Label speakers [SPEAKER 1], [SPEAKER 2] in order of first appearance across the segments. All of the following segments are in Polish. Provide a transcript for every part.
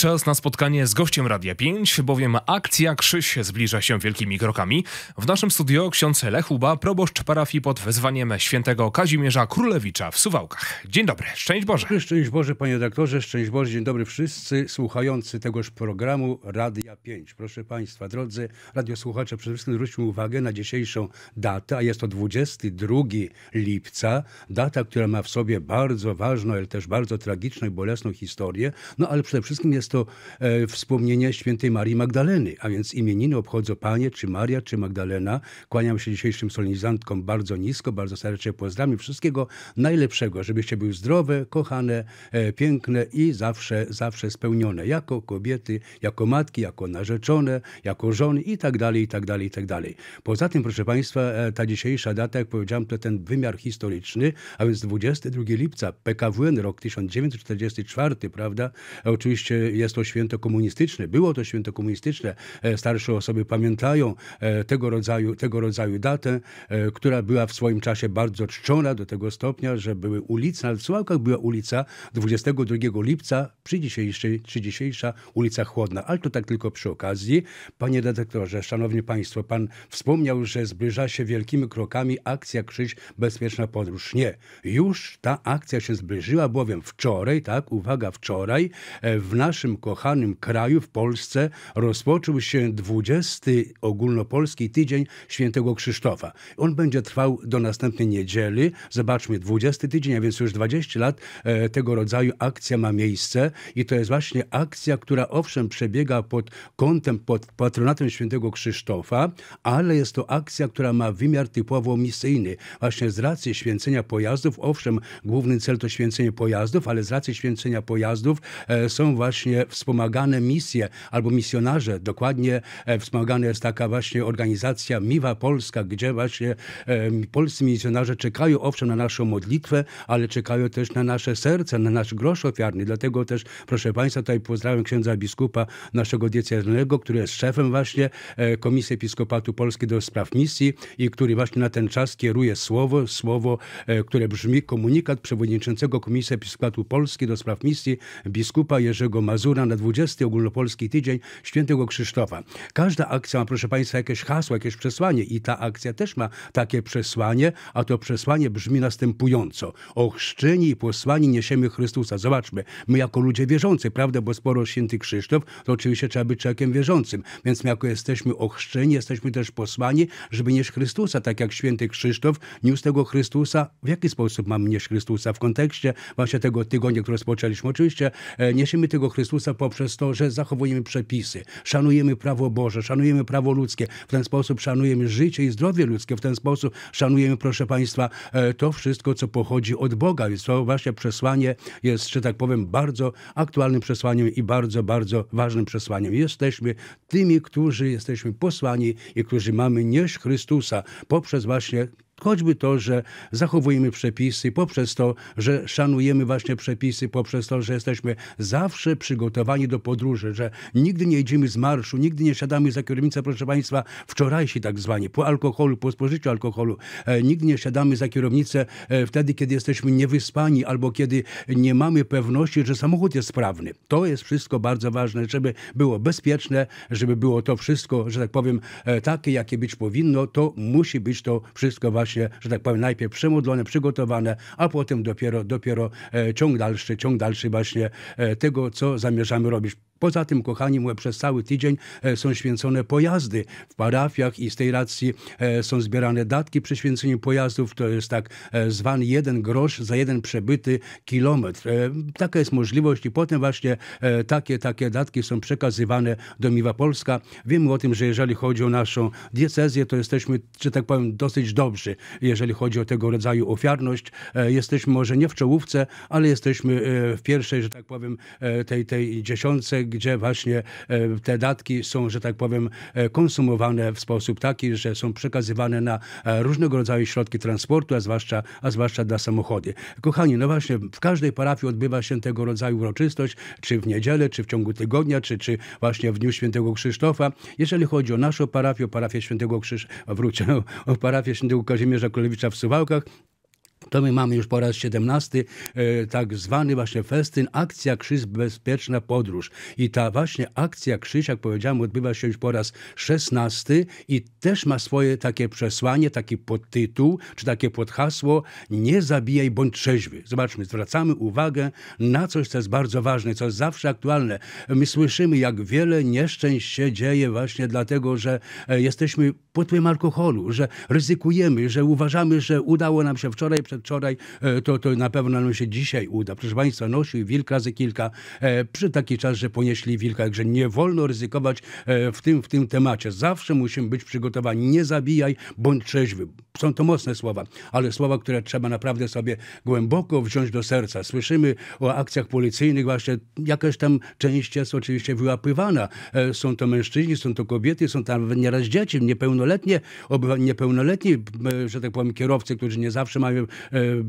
[SPEAKER 1] Czas na spotkanie z gościem Radia 5, bowiem akcja Krzyś zbliża się wielkimi krokami. W naszym studio ksiądz Lechuba, proboszcz parafii pod wezwaniem świętego Kazimierza Królewicza w Suwałkach. Dzień dobry, szczęść Boże. Szczęść Boże, panie doktorze, szczęść Boże, dzień dobry wszyscy słuchający tegoż programu Radia 5. Proszę państwa, drodzy radiosłuchacze, przede wszystkim zwróćmy uwagę na dzisiejszą datę, a jest to 22 lipca. Data, która ma w sobie bardzo ważną, ale też bardzo tragiczną i bolesną historię, no ale przede wszystkim jest jest to e, wspomnienie świętej Marii Magdaleny, a więc imieniny obchodzą Panie, czy Maria, czy Magdalena. Kłaniam się dzisiejszym solenizantkom bardzo nisko, bardzo serdecznie pozdrawiam. Wszystkiego najlepszego, żebyście były zdrowe, kochane, e, piękne i zawsze, zawsze spełnione. Jako kobiety, jako matki, jako narzeczone, jako żony i tak dalej, i tak dalej, i tak dalej. Poza tym, proszę Państwa, e, ta dzisiejsza data, jak powiedziałem, to ten wymiar historyczny, a więc 22 lipca, PKWN rok 1944, prawda? E, oczywiście jest to święto komunistyczne, było to święto komunistyczne. E, starsze osoby pamiętają e, tego rodzaju, tego rodzaju datę, e, która była w swoim czasie bardzo czczona do tego stopnia, że były ulice, na Suwałkach była ulica 22 lipca, przy dzisiejszej, czy dzisiejsza ulica Chłodna. Ale to tak tylko przy okazji. Panie detektorze, szanowni państwo, pan wspomniał, że zbliża się wielkimi krokami akcja Krzyż Bezpieczna Podróż. Nie, już ta akcja się zbliżyła, bowiem wczoraj, tak, uwaga, wczoraj w naszym naszym kochanym kraju, w Polsce, rozpoczął się 20. ogólnopolski tydzień świętego Krzysztofa. On będzie trwał do następnej niedzieli. Zobaczmy, 20 tydzień, a więc już 20 lat e, tego rodzaju akcja ma miejsce i to jest właśnie akcja, która owszem przebiega pod kątem, pod patronatem świętego Krzysztofa, ale jest to akcja, która ma wymiar typowo misyjny. Właśnie z racji święcenia pojazdów, owszem, główny cel to święcenie pojazdów, ale z racji święcenia pojazdów e, są właśnie właśnie wspomagane misje albo misjonarze. Dokładnie e, wspomagana jest taka właśnie organizacja Miwa Polska, gdzie właśnie e, polscy misjonarze czekają owszem na naszą modlitwę, ale czekają też na nasze serce, na nasz grosz ofiarny. Dlatego też, proszę Państwa, tutaj pozdrawiam księdza biskupa naszego diecezjalnego, który jest szefem właśnie e, Komisji Episkopatu Polski do spraw misji i który właśnie na ten czas kieruje słowo, słowo, które brzmi komunikat przewodniczącego Komisji Episkopatu Polski do spraw misji biskupa Jerzego Mazur na 20 ogólnopolski tydzień świętego Krzysztofa. Każda akcja ma, proszę Państwa, jakieś hasło, jakieś przesłanie i ta akcja też ma takie przesłanie, a to przesłanie brzmi następująco. O i posłani niesiemy Chrystusa. Zobaczmy, my jako ludzie wierzący, prawda, bo sporo święty Krzysztof, to oczywiście trzeba być człowiekiem wierzącym, więc my jako jesteśmy ochrzczeni, jesteśmy też posłani, żeby nieść Chrystusa, tak jak święty Krzysztof niósł tego Chrystusa. W jaki sposób mamy nieść Chrystusa? W kontekście właśnie tego tygodnia, który rozpoczęliśmy. Oczywiście e, niesiemy tego Chrystusa Chrystusa poprzez to, że zachowujemy przepisy, szanujemy prawo Boże, szanujemy prawo ludzkie, w ten sposób szanujemy życie i zdrowie ludzkie, w ten sposób szanujemy, proszę Państwa, e, to wszystko, co pochodzi od Boga. Więc to właśnie przesłanie jest, że tak powiem, bardzo aktualnym przesłaniem i bardzo, bardzo ważnym przesłaniem. Jesteśmy tymi, którzy jesteśmy posłani i którzy mamy nieść Chrystusa poprzez właśnie Choćby to, że zachowujemy przepisy, poprzez to, że szanujemy właśnie przepisy, poprzez to, że jesteśmy zawsze przygotowani do podróży, że nigdy nie jedziemy z marszu, nigdy nie siadamy za kierownicę, proszę Państwa, wczorajsi tak zwani, po alkoholu, po spożyciu alkoholu, e, nigdy nie siadamy za kierownicę e, wtedy, kiedy jesteśmy niewyspani albo kiedy nie mamy pewności, że samochód jest sprawny. To jest wszystko bardzo ważne, żeby było bezpieczne, żeby było to wszystko, że tak powiem, e, takie, jakie być powinno, to musi być to wszystko ważne właśnie, że tak powiem, najpierw przemodlone, przygotowane, a potem dopiero, dopiero e, ciąg dalszy, ciąg dalszy właśnie e, tego, co zamierzamy robić. Poza tym, kochani, mówię, przez cały tydzień e, są święcone pojazdy w parafiach i z tej racji e, są zbierane datki przy święceniu pojazdów. To jest tak e, zwany jeden grosz za jeden przebyty kilometr. Taka jest możliwość i potem właśnie takie, takie datki są przekazywane do Miwa Polska. Wiemy o tym, że jeżeli chodzi o naszą diecezję, to jesteśmy, że tak powiem, dosyć dobrzy, jeżeli chodzi o tego rodzaju ofiarność. Jesteśmy może nie w czołówce, ale jesteśmy w pierwszej, że tak powiem, tej, tej dziesiątce gdzie właśnie e, te datki są, że tak powiem, e, konsumowane w sposób taki, że są przekazywane na e, różnego rodzaju środki transportu, a zwłaszcza, a zwłaszcza dla samochody. Kochani, no właśnie w każdej parafii odbywa się tego rodzaju uroczystość, czy w niedzielę, czy w ciągu tygodnia, czy, czy właśnie w Dniu Świętego Krzysztofa. Jeżeli chodzi o naszą parafię, o parafię Świętego Krzyż, wrócę, no, o parafię Świętego Kazimierza Królewicza w Suwałkach, to my mamy już po raz 17 e, tak zwany właśnie festyn Akcja Krzyż Bezpieczna Podróż. I ta właśnie Akcja Krzyż, jak powiedziałem, odbywa się już po raz 16 i też ma swoje takie przesłanie, taki podtytuł, czy takie podhasło Nie zabijaj, bądź trzeźwy. Zobaczmy, zwracamy uwagę na coś, co jest bardzo ważne, co jest zawsze aktualne. My słyszymy, jak wiele nieszczęść się dzieje właśnie dlatego, że e, jesteśmy wpłytłym alkoholu, że ryzykujemy, że uważamy, że udało nam się wczoraj, przedwczoraj, e, to, to na pewno nam się dzisiaj uda. Proszę Państwa, nosił wilka ze kilka e, przy taki czas, że ponieśli wilka, także nie wolno ryzykować e, w tym, w tym temacie. Zawsze musimy być przygotowani. Nie zabijaj, bądź trzeźwy. Są to mocne słowa, ale słowa, które trzeba naprawdę sobie głęboko wziąć do serca. Słyszymy o akcjach policyjnych, właśnie jakaś tam część jest oczywiście wyłapywana. E, są to mężczyźni, są to kobiety, są tam nieraz dzieci, niepełnoletnie, niepełnoletni, e, że tak powiem, kierowcy, którzy nie zawsze mają e,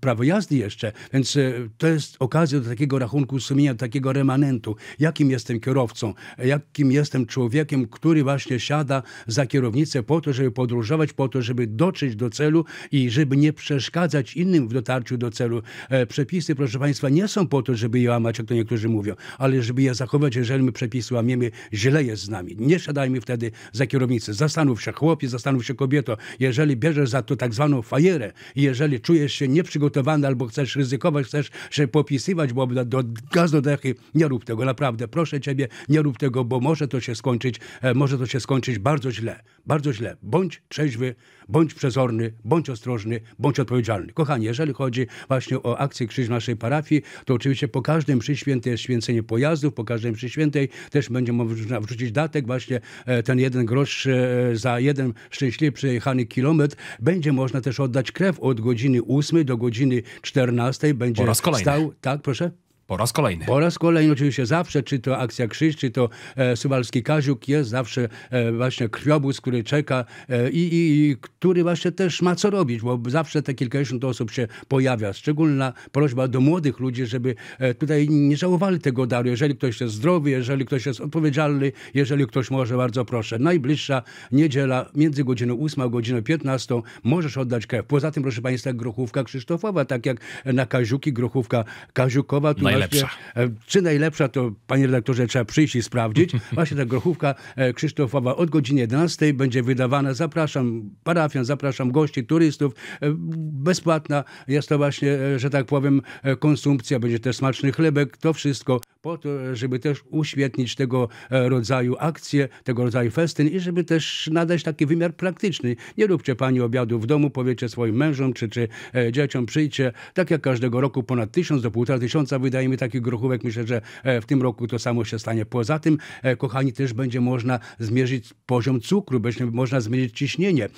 [SPEAKER 1] prawo jazdy jeszcze. Więc to jest okazja do takiego rachunku sumienia, do takiego remanentu. Jakim jestem kierowcą? Jakim jestem człowiekiem, który właśnie siada za kierownicę po to, żeby podróżować, po to, żeby dotrzeć do celu i żeby nie przeszkadzać innym w dotarciu do celu. E, przepisy, proszę Państwa, nie są po to, żeby je łamać, jak to niektórzy mówią, ale żeby je zachować, jeżeli my przepisy łamiemy, źle jest z nami. Nie siadajmy wtedy za kierownicę. Zastanów się chłopie, zastanów się kobieto. Jeżeli bierzesz za to tak zwaną fajerę jeżeli czujesz się nieprzygotowany albo chcesz ryzykować, chcesz się popisywać, bo do gaz do dechy, nie rób tego, naprawdę. Proszę Ciebie, nie rób tego, bo może to się skończyć, e, może to się skończyć bardzo źle. Bardzo źle. Bądź trzeźwy, Bądź przezorny, bądź ostrożny, bądź odpowiedzialny. Kochani, jeżeli chodzi właśnie o akcję Krzyż naszej parafii, to oczywiście po każdym przyświętej świętej jest święcenie pojazdów, po każdym przyświętej świętej też będzie można wrzucić datek, właśnie e, ten jeden grosz e, za jeden szczęśliwy przejechany kilometr. Będzie można też oddać krew od godziny 8 do godziny 14. Będzie stał, tak proszę? Po raz kolejny. Po raz kolejny oczywiście zawsze, czy to Akcja Krzyż, czy to e, Suwalski Kaziuk jest zawsze e, właśnie krwiobóz, który czeka e, i, i, który właśnie też ma co robić, bo zawsze te kilkadziesiąt osób się pojawia. Szczególna prośba do młodych ludzi, żeby e, tutaj nie żałowali tego daru. Jeżeli ktoś jest zdrowy, jeżeli ktoś jest odpowiedzialny, jeżeli ktoś może, bardzo proszę. Najbliższa niedziela między godziną 8 a godziną 15 możesz oddać krew. Poza tym, proszę Państwa, grochówka Krzysztofowa, tak jak na Kaziuki, grochówka Kaziukowa. Tu Najlepsza najlepsza? E, czy najlepsza, to panie redaktorze trzeba przyjść i sprawdzić. Właśnie ta grochówka e, Krzysztofowa od godziny 11 będzie wydawana. Zapraszam parafian, zapraszam gości, turystów. E, bezpłatna jest to właśnie, że tak powiem, konsumpcja. Będzie też smaczny chlebek. To wszystko po to, żeby też uświetnić tego e, rodzaju akcje, tego rodzaju festyn i żeby też nadać taki wymiar praktyczny. Nie róbcie pani obiadu w domu, powiecie swoim mężom czy, czy e, dzieciom, przyjdźcie. Tak jak każdego roku ponad tysiąc do półtora tysiąca wydajemy takich grochówek. Myślę, że e, w tym roku to samo się stanie. Poza tym, kochani, też będzie można zmierzyć poziom cukru, będzie można zmierzyć ciśnienie.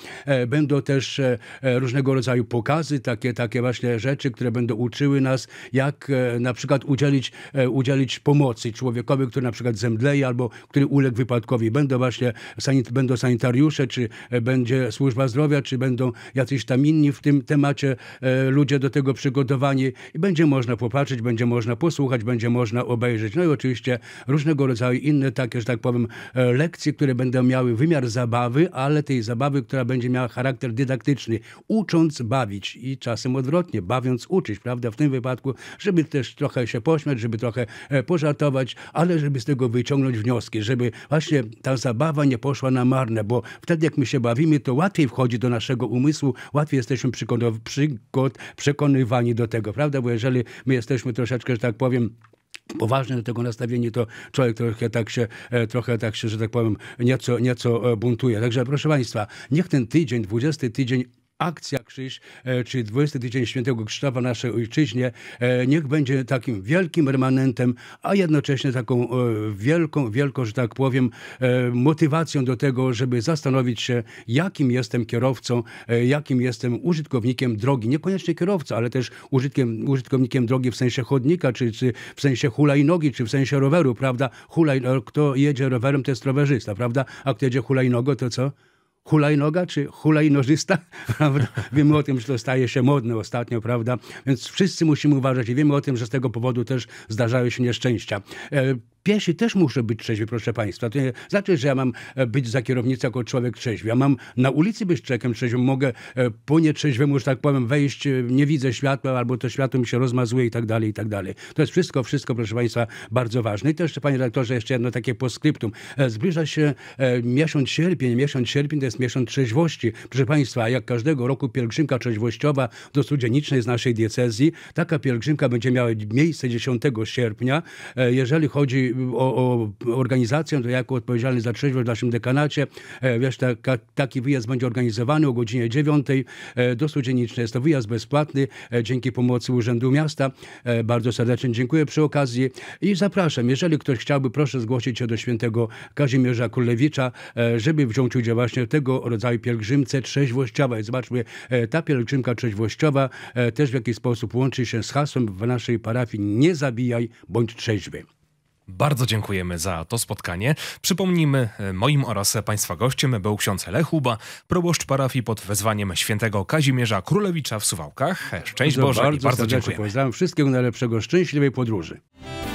[SPEAKER 1] Będą też różnego rodzaju pokazy, takie, takie właśnie rzeczy, które będą uczyły nas, jak na przykład udzielić, udzielić pomocy człowiekowi, który na przykład zemdleje albo który uległ wypadkowi. Będą właśnie sanit będą sanitariusze, czy e, będzie służba zdrowia, czy będą jacyś tam inni w tym temacie e, ludzie do tego przygotowani i będzie można popatrzeć, będzie można posłuchać, będzie można obejrzeć. No i oczywiście różnego rodzaju inne takie, że tak powiem, e, lekcje, które będą miały wymiar zabawy, ale tej zabawy, która będzie miała charakter dydaktyczny. Ucząc bawić i czasem odwrotnie, bawiąc uczyć, prawda? W tym wypadku, żeby też trochę się pośmiać, żeby trochę e, pożartować, ale żeby z tego wyciągnąć wnioski, żeby właśnie ta zabawa nie poszła na marne, bo wtedy jak my się bawimy, to łatwiej wchodzi do naszego umysłu, łatwiej jesteśmy przekonywani do tego, prawda? Bo jeżeli my jesteśmy troszeczkę, że tak powiem, poważnie do tego nastawieni, to człowiek trochę tak się, e, trochę tak się, że tak powiem, nieco, nieco e, buntuje. Także proszę Państwa, niech ten tydzień, 20 tydzień akcja Krzyż, e, czy 20 tydzień świętego Krzyża naszej ojczyźnie, e, niech będzie takim wielkim remanentem, a jednocześnie taką e, wielką, wielką, że tak powiem, motywacją do tego, żeby zastanowić się, jakim jestem kierowcą, jakim jestem użytkownikiem drogi. Niekoniecznie kierowca, ale też użytkiem, użytkownikiem drogi w sensie chodnika, czy, czy w sensie hulajnogi, czy w sensie roweru, prawda? Hulaj, kto jedzie rowerem, to jest rowerzysta, prawda? A kto jedzie hulajnogą, to co? hulajnoga czy hulajnożysta, prawda? Wiemy o tym, że to staje się modne ostatnio, prawda? Więc wszyscy musimy uważać i wiemy o tym, że z tego powodu też zdarzają się nieszczęścia. E, Piesi też muszą być trzeźwi, proszę państwa. To nie znaczy, że ja mam e, być za kierownicą jako człowiek trzeźwy. Ja mam na ulicy być człowiekiem trzeźwym. Mogę e, po nietrzeźwemu, że tak powiem, wejść, e, nie widzę światła, albo to światło mi się rozmazuje i tak dalej, i tak dalej. To jest wszystko, wszystko, proszę państwa, bardzo ważne. I też, panie redaktorze, jeszcze jedno takie poskryptum. Zbliża się miesiąc sierpień. Miesiąc sierpień to jest miesiąc trzeźwości. Proszę państwa, jak każdego roku pielgrzymka trzeźwościowa do Studzienicznej z naszej diecezji. Taka pielgrzymka będzie miała miejsce 10 sierpnia. Jeżeli chodzi o, o organizację, to jako odpowiedzialny za trzeźwość w naszym dekanacie, e, wiesz, taki wyjazd będzie organizowany o godzinie 9 do Studzienicznej. Jest to wyjazd bezpłatny e, dzięki pomocy Urzędu Miasta. E, bardzo serdecznie dziękuję przy okazji i zapraszam. Jeżeli ktoś chciałby, proszę zgłosić się do świętego Kazimierza Królewicza, żeby wziąć udział właśnie w tego rodzaju pielgrzymce trzeźwościowej. zobaczmy, ta pielgrzymka trzeźwościowa też w jakiś sposób łączy się z hasłem w naszej parafii nie zabijaj, bądź trzeźwy. Bardzo dziękujemy za to spotkanie. Przypomnijmy, e, moim oraz Państwa gościem był ksiądz Lechuba, proboszcz parafii pod wezwaniem świętego Kazimierza Królewicza w Suwałkach. E, szczęść Boże bardzo, i bardzo dziękuję. wszystkiego najlepszego, szczęśliwej podróży.